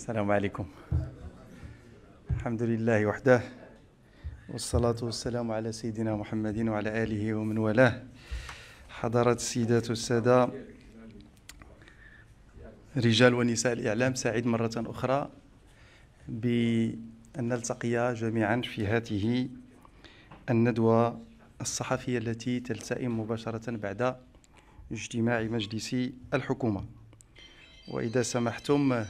السلام عليكم الحمد لله وحده والصلاة والسلام على سيدنا محمد وعلى آله ومن والاه حضرت السيدات والسادة رجال ونساء الإعلام سعيد مرة أخرى بأن نلتقي جميعا في هذه الندوة الصحفية التي تلتئم مباشرة بعد اجتماع مجلس الحكومة وإذا سمحتم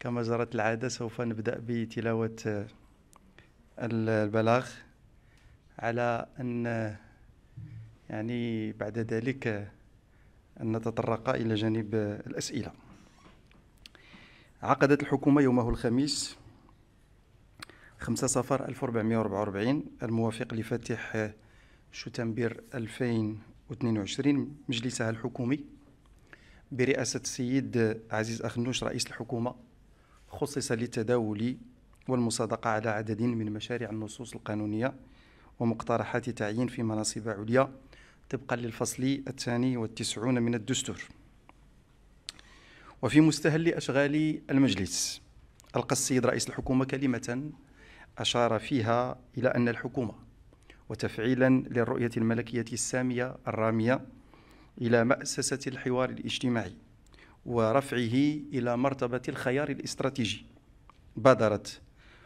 كما جرت العادة سوف نبدأ بتلاوة آه، البلاغ على أن يعني بعد ذلك أن نتطرق إلى جانب الأسئلة عقدت الحكومة يومه الخميس 5 صفر 1444 الموافق لفاتح شتنبر 2022 مجلسها الحكومي برئاسة السيد عزيز أخنوش رئيس الحكومة خصص للتداول والمصادقة على عدد من مشاريع النصوص القانونية ومقترحات تعيين في مناصب عليا طبقا للفصل الثاني والتسعون من الدستور وفي مستهل أشغال المجلس ألقى السيد رئيس الحكومة كلمة أشار فيها إلى أن الحكومة وتفعيلا للرؤية الملكية السامية الرامية إلى مأسسة الحوار الاجتماعي ورفعه إلى مرتبة الخيار الاستراتيجي بادرت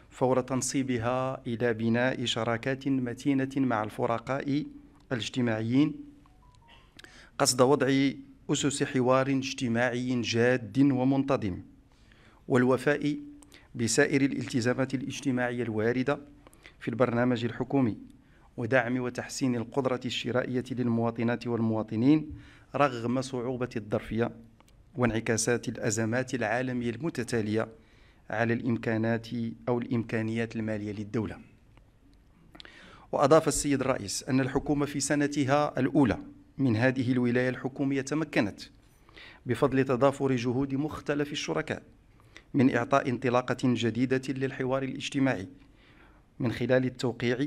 فور تنصيبها إلى بناء شراكات متينة مع الفرقاء الاجتماعيين قصد وضع أسس حوار اجتماعي جاد ومنتظم والوفاء بسائر الالتزامات الاجتماعية الواردة في البرنامج الحكومي ودعم وتحسين القدرة الشرائية للمواطنات والمواطنين رغم صعوبة الظرفية وانعكاسات الأزمات العالمية المتتالية على الإمكانات أو الإمكانيات المالية للدولة وأضاف السيد الرئيس أن الحكومة في سنتها الأولى من هذه الولاية الحكومية تمكنت بفضل تضافر جهود مختلف الشركاء من إعطاء انطلاقة جديدة للحوار الاجتماعي من خلال التوقيع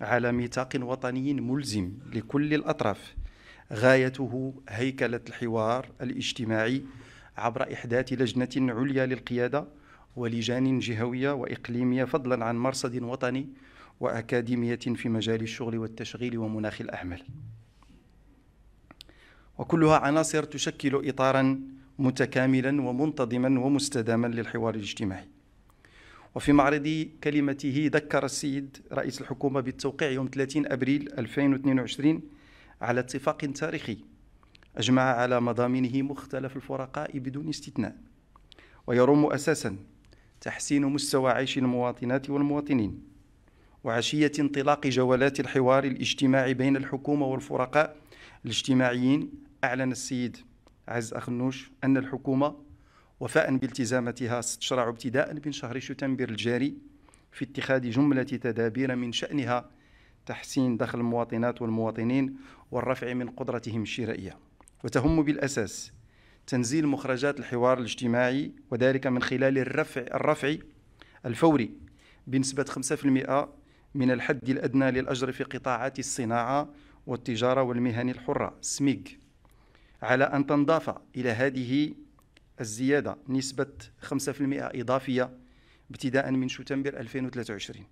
على ميثاق وطني ملزم لكل الأطراف غايته هيكله الحوار الاجتماعي عبر احداث لجنه عليا للقياده ولجان جهويه واقليميه فضلا عن مرصد وطني واكاديميه في مجال الشغل والتشغيل ومناخ الاعمال وكلها عناصر تشكل اطارا متكاملا ومنتظما ومستداما للحوار الاجتماعي وفي معرض كلمته ذكر السيد رئيس الحكومة بالتوقيع يوم 30 أبريل 2022 على اتفاق تاريخي أجمع على مضامينه مختلف الفرقاء بدون استثناء ويروم أساسا تحسين مستوى عيش المواطنات والمواطنين وعشية انطلاق جولات الحوار الاجتماعي بين الحكومة والفرقاء الاجتماعيين أعلن السيد عز أخنوش أن الحكومة وفاء بالتزاماتها ستشرع ابتداء من شهر شتنبر الجاري في اتخاذ جملة تدابير من شأنها تحسين دخل المواطنات والمواطنين والرفع من قدرتهم الشرائية وتهم بالأساس تنزيل مخرجات الحوار الاجتماعي وذلك من خلال الرفع الرفع الفوري بنسبة 5% من الحد الأدنى للأجر في قطاعات الصناعة والتجارة والمهن الحرة سميج على أن تنضاف إلى هذه الزيادة نسبة 5% إضافية ابتداء من شتنبر 2023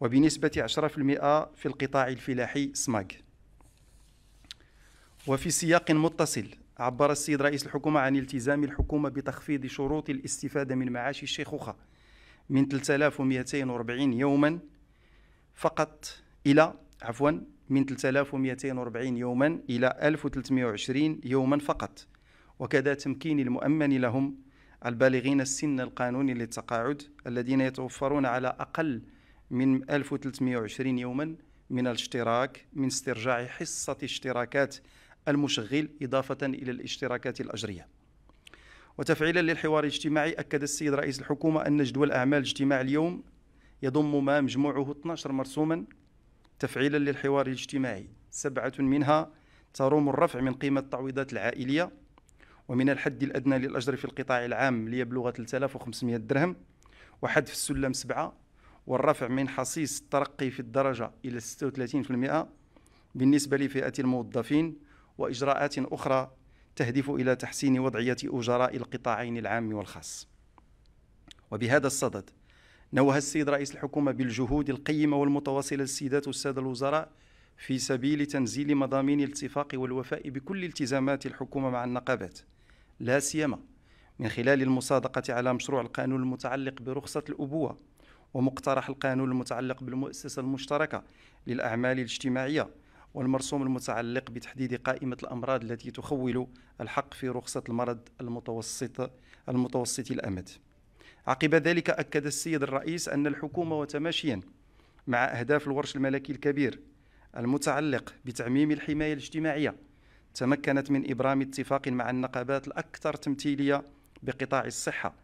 وبنسبة 10% في القطاع الفلاحي سماج وفي سياق متصل عبر السيد رئيس الحكومة عن التزام الحكومة بتخفيض شروط الاستفادة من معاش الشيخوخة من 3240 يوما فقط إلى عفوا من 3240 يوما إلى 1320 يوما فقط وكذا تمكين المؤمن لهم البالغين السن القانوني للتقاعد الذين يتوفرون على أقل من 1320 يوما من الاشتراك من استرجاع حصة اشتراكات المشغل إضافة إلى الاشتراكات الأجرية وتفعيلا للحوار الاجتماعي أكد السيد رئيس الحكومة أن جدول أعمال الاجتماع اليوم يضم ما مجموعه 12 مرسوما تفعيلا للحوار الاجتماعي سبعة منها تروم الرفع من قيمة التعويضات العائلية ومن الحد الأدنى للأجر في القطاع العام ليبلغ 3500 درهم وحد في السلم سبعة والرفع من حصيص الترقي في الدرجة إلى 36% بالنسبة لفئة الموظفين وإجراءات أخرى تهدف إلى تحسين وضعية أجراء القطاعين العام والخاص وبهذا الصدد نوه السيد رئيس الحكومة بالجهود القيمة والمتواصلة للسيدات والسادة الوزراء في سبيل تنزيل مضامين الاتفاق والوفاء بكل التزامات الحكومة مع النقابات لا سيما من خلال المصادقة على مشروع القانون المتعلق برخصة الأبوة ومقترح القانون المتعلق بالمؤسسة المشتركة للأعمال الاجتماعية والمرسوم المتعلق بتحديد قائمة الأمراض التي تخول الحق في رخصة المرض المتوسط المتوسط الأمد عقب ذلك أكد السيد الرئيس أن الحكومة وتماشيا مع أهداف الورش الملكي الكبير المتعلق بتعميم الحماية الاجتماعية تمكنت من إبرام اتفاق مع النقابات الأكثر تمثيلية بقطاع الصحة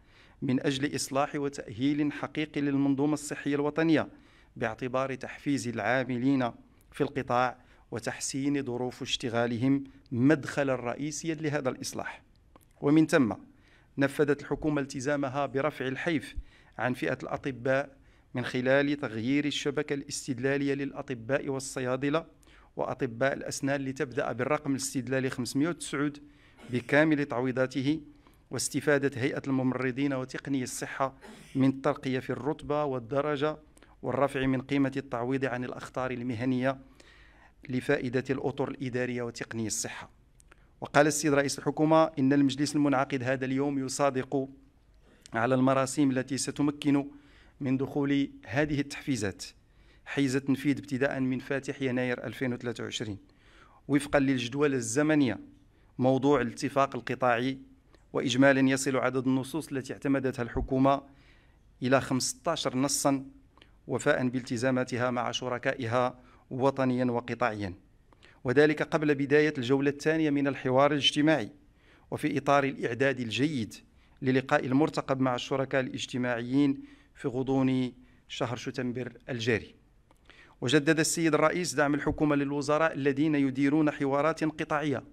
من أجل إصلاح وتأهيل حقيقي للمنظومة الصحية الوطنية باعتبار تحفيز العاملين في القطاع وتحسين ظروف اشتغالهم مدخلا رئيسيا لهذا الإصلاح ومن ثم نفذت الحكومة التزامها برفع الحيف عن فئة الأطباء من خلال تغيير الشبكة الاستدلالية للأطباء والصيادلة وأطباء الأسنان لتبدأ بالرقم الاستدلالي 509 بكامل تعويضاته واستفادة هيئة الممرضين وتقني الصحة من الترقية في الرتبة والدرجة والرفع من قيمة التعويض عن الأخطار المهنية لفائدة الأطر الإدارية وتقني الصحة وقال السيد رئيس الحكومة إن المجلس المنعقد هذا اليوم يصادق على المراسيم التي ستمكن من دخول هذه التحفيزات حيز التنفيذ ابتداء من فاتح يناير 2023 وفقا للجدول الزمنية موضوع الاتفاق القطاعي وإجمالا يصل عدد النصوص التي اعتمدتها الحكومة إلى 15 نصا وفاء بالتزاماتها مع شركائها وطنيا وقطاعيا وذلك قبل بداية الجولة الثانية من الحوار الاجتماعي وفي إطار الإعداد الجيد للقاء المرتقب مع الشركاء الاجتماعيين في غضون شهر شتنبر الجاري وجدد السيد الرئيس دعم الحكومة للوزراء الذين يديرون حوارات قطاعية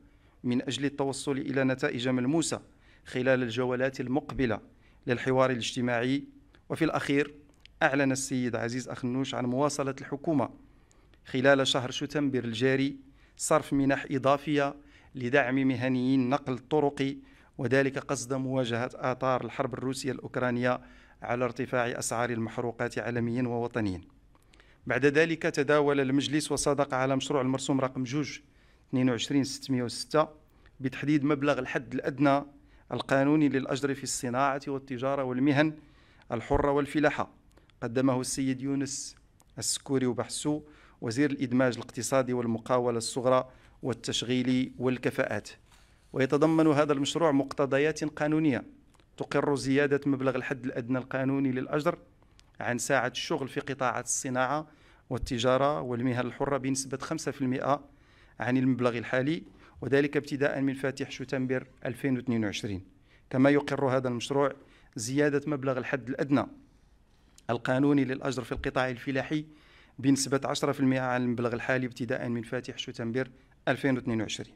من أجل التوصل إلى نتائج ملموسة خلال الجولات المقبلة للحوار الاجتماعي وفي الأخير أعلن السيد عزيز أخنوش عن مواصلة الحكومة خلال شهر شتنبر الجاري صرف منح إضافية لدعم مهني النقل الطرقي وذلك قصد مواجهة آثار الحرب الروسية الأوكرانية على ارتفاع أسعار المحروقات عالميا ووطنيا بعد ذلك تداول المجلس وصادق على مشروع المرسوم رقم 2 22606 بتحديد مبلغ الحد الأدنى القانوني للأجر في الصناعة والتجارة والمهن الحرة والفلاحة قدمه السيد يونس السكوري وبحسو وزير الإدماج الاقتصادي والمقاولة الصغرى والتشغيل والكفاءات ويتضمن هذا المشروع مقتضيات قانونية تقر زيادة مبلغ الحد الأدنى القانوني للأجر عن ساعة الشغل في قطاعات الصناعة والتجارة والمهن الحرة بنسبة 5% عن المبلغ الحالي وذلك ابتداء من فاتح شتنبر 2022 كما يقر هذا المشروع زيادة مبلغ الحد الأدنى القانوني للأجر في القطاع الفلاحي بنسبة 10% على المبلغ الحالي ابتداء من فاتح شتنبر 2022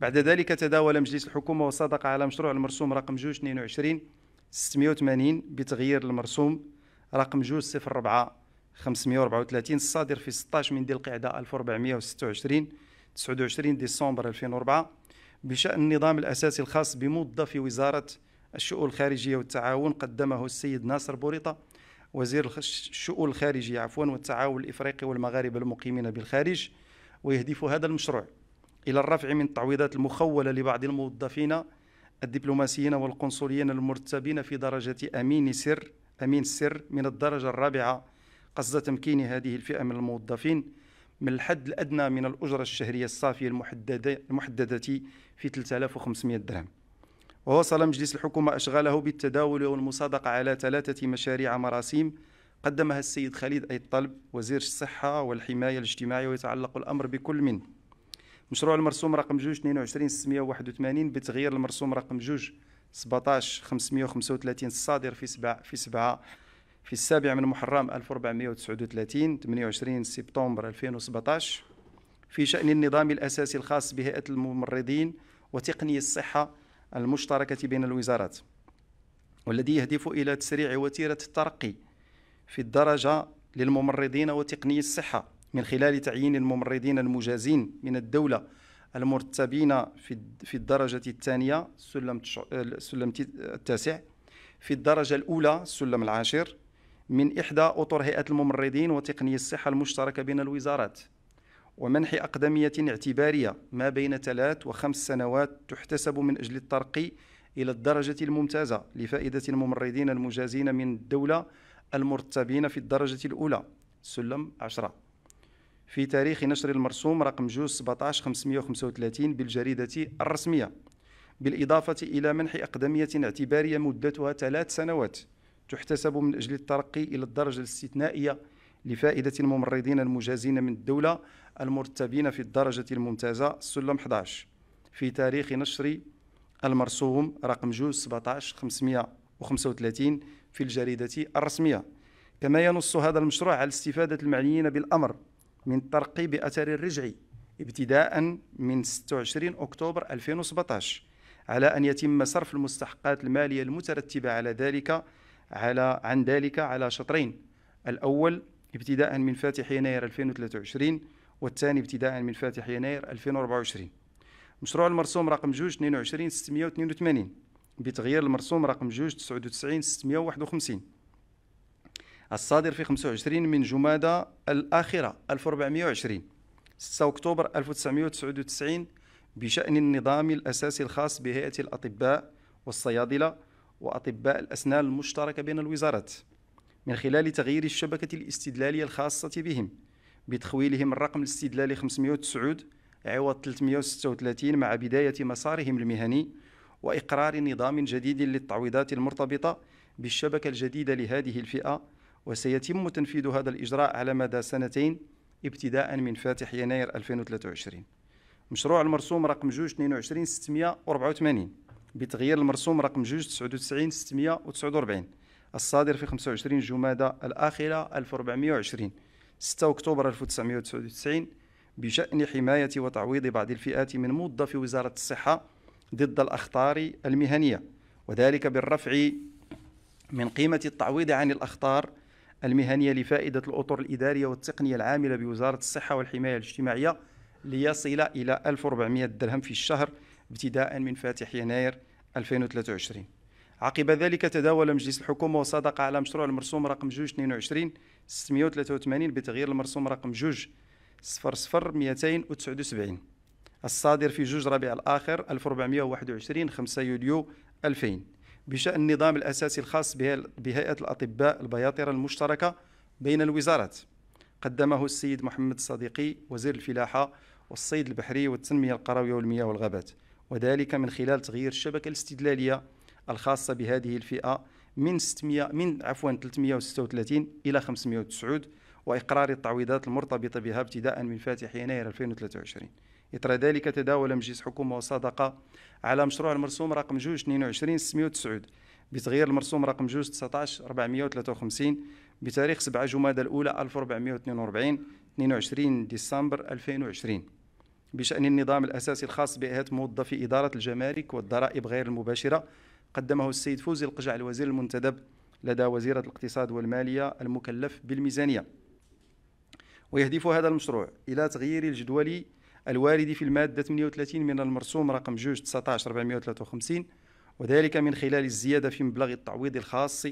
بعد ذلك تداول مجلس الحكومة وصدق على مشروع المرسوم رقم 22 680 بتغيير المرسوم رقم 204 534 الصادر في 16 من ذي القعدة 1426 29 ديسمبر 2004 بشأن النظام الأساسي الخاص بموظفي في وزارة الشؤون الخارجية والتعاون قدمه السيد ناصر بوريطة وزير الشؤون الخارجية عفوا والتعاون الإفريقي والمغاربة المقيمين بالخارج ويهدف هذا المشروع إلى الرفع من التعويضات المخولة لبعض الموظفين الدبلوماسيين والقنصليين المرتبين في درجة أمين سر أمين السر من الدرجة الرابعة قصد تمكين هذه الفئة من الموظفين من الحد الأدنى من الأجرة الشهرية الصافية المحددة, المحددة في 3500 درهم ووصل مجلس الحكومة أشغاله بالتداول والمصادقة على ثلاثة مشاريع مراسيم قدمها السيد خالد أي الطلب وزير الصحة والحماية الاجتماعية ويتعلق الأمر بكل من مشروع المرسوم رقم 2 22 681 بتغيير المرسوم رقم 2 17 535 الصادر في 7 في 7 في السابع من محرم 1439 28 سبتمبر 2017 في شأن النظام الأساسي الخاص بهيئة الممرضين وتقنية الصحة المشتركة بين الوزارات والذي يهدف إلى تسريع وتيرة الترقي في الدرجة للممرضين وتقنية الصحة من خلال تعيين الممرضين المجازين من الدولة المرتبين في الدرجة الثانية سلم التاسع في الدرجة الأولى السلم العاشر من إحدى أطر هيئة الممرضين وتقني الصحة المشتركة بين الوزارات ومنح أقدمية اعتبارية ما بين ثلاث وخمس سنوات تحتسب من أجل الترقي إلى الدرجة الممتازة لفائدة الممرضين المجازين من الدولة المرتبين في الدرجة الأولى سلم 10 في تاريخ نشر المرسوم رقم جوز 17535 بالجريدة الرسمية بالإضافة إلى منح أقدمية اعتبارية مدتها ثلاث سنوات تحتسب من أجل الترقي إلى الدرجة الاستثنائية لفائدة الممرضين المجازين من الدولة المرتبين في الدرجة الممتازة سلم 11 في تاريخ نشر المرسوم رقم جوج 17535 في الجريدة الرسمية كما ينص هذا المشروع على استفادة المعنيين بالأمر من الترقي بأثر الرجعي ابتداء من 26 أكتوبر 2017 على أن يتم صرف المستحقات المالية المترتبة على ذلك على عن ذلك على شطرين الأول ابتداء من فاتح يناير 2023 والثاني ابتداء من فاتح يناير 2024 مشروع المرسوم رقم 2 22 682 بتغيير المرسوم رقم 2 99 651 الصادر في 25 من جمادى الآخرة 1420 6 أكتوبر 1999 بشأن النظام الأساسي الخاص بهيئة الأطباء والصيادلة وأطباء الأسنان المشتركة بين الوزارات من خلال تغيير الشبكة الاستدلالية الخاصة بهم بتخويلهم الرقم الاستدلالي 509 عوض 336 مع بداية مسارهم المهني وإقرار نظام جديد للتعويضات المرتبطة بالشبكة الجديدة لهذه الفئة وسيتم تنفيذ هذا الإجراء على مدى سنتين ابتداء من فاتح يناير 2023 مشروع المرسوم رقم 22684 22 684 بتغيير المرسوم رقم جوج 99 649 الصادر في 25 جمادى الآخرة 1420 6 أكتوبر 1999 بشأن حماية وتعويض بعض الفئات من موظف وزارة الصحة ضد الأخطار المهنية وذلك بالرفع من قيمة التعويض عن الأخطار المهنية لفائدة الأطر الإدارية والتقنية العاملة بوزارة الصحة والحماية الاجتماعية ليصل إلى 1400 درهم في الشهر ابتداء من فاتح يناير 2023 عقب ذلك تداول مجلس الحكومة وصادق على مشروع المرسوم رقم 22 683 بتغيير المرسوم رقم 2 00 279 الصادر في جوج ربيع الآخر 1421 5 يوليو 2000 بشأن النظام الأساسي الخاص بهيئة الأطباء البياطرة المشتركة بين الوزارات قدمه السيد محمد الصديقي وزير الفلاحة والصيد البحري والتنمية القروية والمياه والغابات وذلك من خلال تغيير الشبكة الاستدلالية الخاصة بهذه الفئة من 600 من عفوا 336 إلى 509 وإقرار التعويضات المرتبطة بها ابتداء من فاتح يناير 2023 إثر ذلك تداول مجلس حكومة وصادقة على مشروع المرسوم رقم 2 22 609 بتغيير المرسوم رقم 2 19 453 بتاريخ 7 جمادى الأولى 1442 22 ديسمبر 2020 بشأن النظام الأساسي الخاص بهيئة موظفي إدارة الجمارك والضرائب غير المباشرة قدمه السيد فوزي القجع الوزير المنتدب لدى وزيرة الاقتصاد والمالية المكلف بالميزانية ويهدف هذا المشروع إلى تغيير الجدول الوارد في المادة 38 من المرسوم رقم 2 19 453 وذلك من خلال الزيادة في مبلغ التعويض الخاص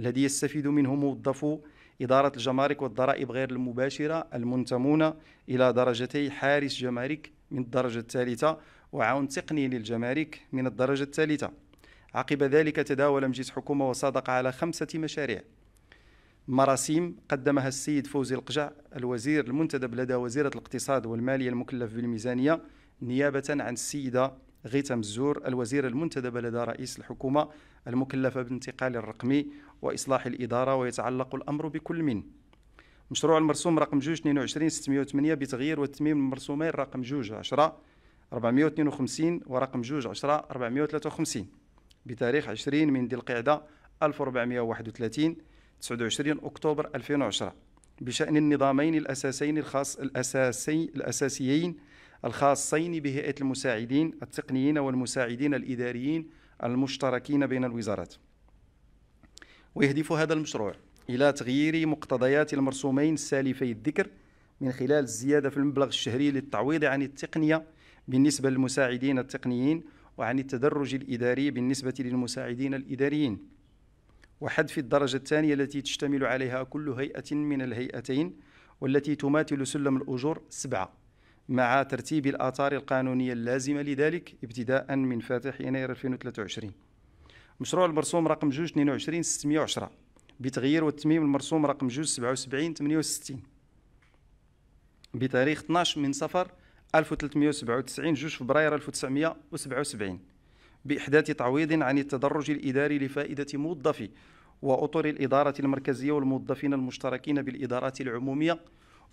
الذي يستفيد منه موظفو إدارة الجمارك والضرائب غير المباشرة المنتمون إلى درجتي حارس جمارك من الدرجة الثالثة وعون تقني للجمارك من الدرجة الثالثة عقب ذلك تداول مجلس حكومة وصادق على خمسة مشاريع مراسيم قدمها السيد فوزي القجع الوزير المنتدب لدى وزيرة الاقتصاد والمالية المكلف بالميزانية نيابة عن السيدة غيتا الزور الوزير المنتدب لدى رئيس الحكومة المكلفة بالانتقال الرقمي وإصلاح الإدارة ويتعلق الأمر بكل من مشروع المرسوم رقم 2 22 608 بتغيير وتتميم المرسومين رقم جوج 10 452 ورقم جوج 10 453 بتاريخ 20 من ذي القعدة 1431 29 أكتوبر 2010 بشأن النظامين الأساسيين الخاص الأساسي الأساسيين الخاصين بهيئة المساعدين التقنيين والمساعدين الإداريين المشتركين بين الوزارات ويهدف هذا المشروع إلى تغيير مقتضيات المرسومين السالفي الذكر من خلال الزيادة في المبلغ الشهري للتعويض عن التقنية بالنسبة للمساعدين التقنيين وعن التدرج الإداري بالنسبة للمساعدين الإداريين وحذف الدرجة الثانية التي تشتمل عليها كل هيئة من الهيئتين والتي تماثل سلم الأجور سبعة مع ترتيب الآثار القانونية اللازمة لذلك ابتداء من فاتح يناير 2023 مشروع المرسوم رقم 2 22 610 بتغيير والتميم المرسوم رقم 2 77 68 بتاريخ 12 من صفر 1397 جوج فبراير 1977 بإحداث تعويض عن التدرج الإداري لفائدة موظفي وأطر الإدارة المركزية والموظفين المشتركين بالإدارات العمومية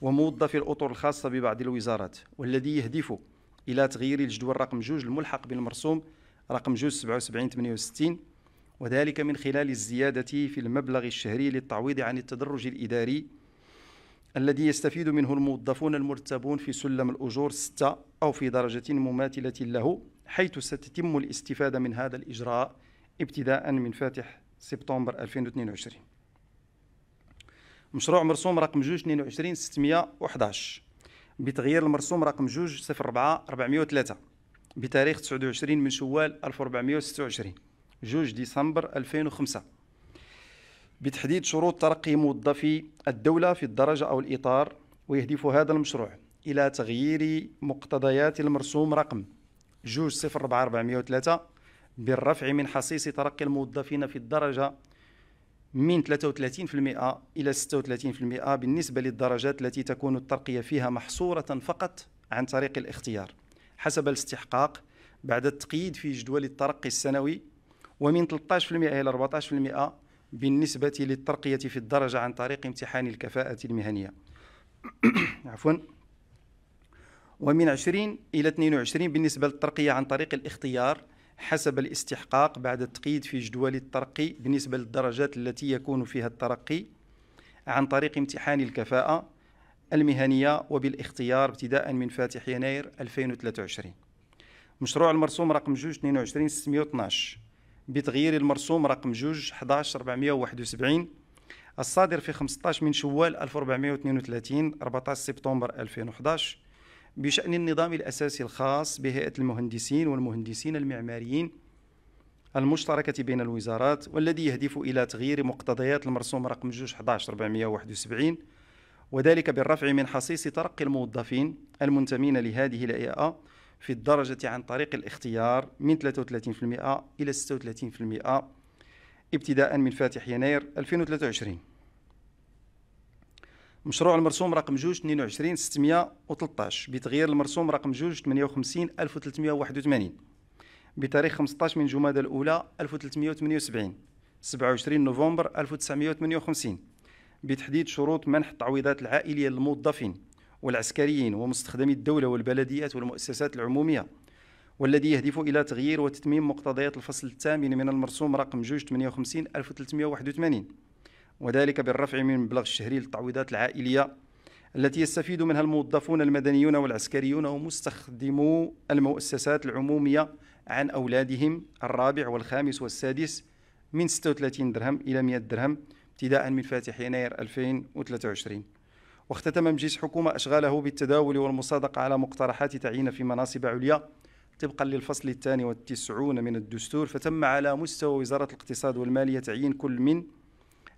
وموظفي الأطر الخاصة ببعض الوزارات والذي يهدف إلى تغيير الجدول رقم جوج الملحق بالمرسوم رقم جوج 77 68 وذلك من خلال الزيادة في المبلغ الشهري للتعويض عن التدرج الإداري الذي يستفيد منه الموظفون المرتبون في سلم الأجور 6 أو في درجة مماثلة له حيث ستتم الاستفادة من هذا الإجراء ابتداء من فاتح سبتمبر 2022 مشروع مرسوم رقم 22611 بتغيير المرسوم رقم جوج بتاريخ 29 من شوال 1426 2 ديسمبر 2005 بتحديد شروط ترقي موظفي الدولة في الدرجة أو الإطار ويهدف هذا المشروع إلى تغيير مقتضيات المرسوم رقم جوج بالرفع من حصيص ترقي الموظفين في الدرجة من 33% إلى 36% بالنسبة للدرجات التي تكون الترقية فيها محصورة فقط عن طريق الاختيار حسب الاستحقاق بعد التقييد في جدول الترقي السنوي ومن 13% إلى 14% بالنسبة للترقية في الدرجة عن طريق امتحان الكفاءة المهنية عفوا ومن 20 إلى 22 بالنسبة للترقية عن طريق الاختيار حسب الاستحقاق بعد التقييد في جدول الترقي بالنسبة للدرجات التي يكون فيها الترقي عن طريق امتحان الكفاءة المهنية وبالاختيار ابتداء من فاتح يناير 2023 مشروع المرسوم رقم 22612 22 612 بتغيير المرسوم رقم 2 11 471 الصادر في 15 من شوال 1432 14 سبتمبر 2011 بشأن النظام الأساسي الخاص بهيئة المهندسين والمهندسين المعماريين المشتركة بين الوزارات والذي يهدف إلى تغيير مقتضيات المرسوم رقم 11 11471 وذلك بالرفع من حصيص ترقي الموظفين المنتمين لهذه الهيئة في الدرجة عن طريق الاختيار من 33% إلى 36% ابتداء من فاتح يناير 2023 مشروع المرسوم رقم جوج 22 613 بتغيير المرسوم رقم جوج 58 1381 بتاريخ 15 من جمادى الأولى 1378 27 نوفمبر 1958 بتحديد شروط منح التعويضات العائلية للموظفين والعسكريين ومستخدمي الدولة والبلديات والمؤسسات العمومية والذي يهدف إلى تغيير وتتميم مقتضيات الفصل الثامن من المرسوم رقم 2 58 1381 وذلك بالرفع من المبلغ الشهري للتعويضات العائلية التي يستفيد منها الموظفون المدنيون والعسكريون ومستخدمو المؤسسات العمومية عن أولادهم الرابع والخامس والسادس من 36 درهم إلى 100 درهم ابتداء من فاتح يناير 2023 واختتم مجلس حكومة أشغاله بالتداول والمصادقة على مقترحات تعيين في مناصب عليا طبقا للفصل الثاني والتسعون من الدستور فتم على مستوى وزارة الاقتصاد والمالية تعيين كل من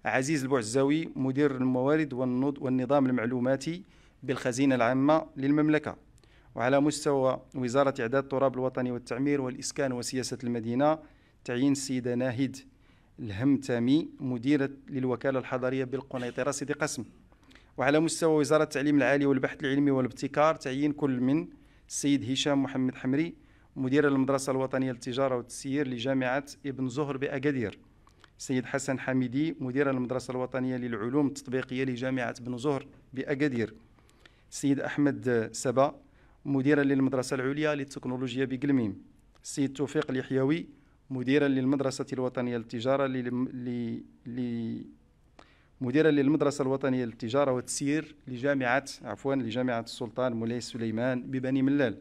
عزيز البعزاوي مدير الموارد والنظام المعلوماتي بالخزينة العامة للمملكة وعلى مستوى وزارة إعداد التراب الوطني والتعمير والإسكان وسياسة المدينة تعيين السيدة ناهد الهمتامي مديرة للوكالة الحضرية بالقنيطرة سيدي قسم وعلى مستوى وزارة التعليم العالي والبحث العلمي والابتكار تعيين كل من السيد هشام محمد حمري مدير المدرسة الوطنية للتجارة والتسيير لجامعة ابن زهر بأكادير السيد حسن حميدي مدير المدرسة الوطنية للعلوم التطبيقية لجامعة بن زهر بأكادير السيد أحمد سبا مديرا للمدرسة العليا للتكنولوجيا بقلميم السيد توفيق اليحيوي مديرا للمدرسة الوطنية للتجارة ل... ل... مديرا للمدرسة الوطنية للتجارة والتسيير لجامعة عفوا لجامعة السلطان مولاي سليمان ببني ملال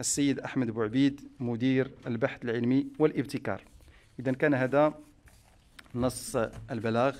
السيد أحمد بوعبيد مدير البحث العلمي والابتكار إذا كان هذا نص البلاغ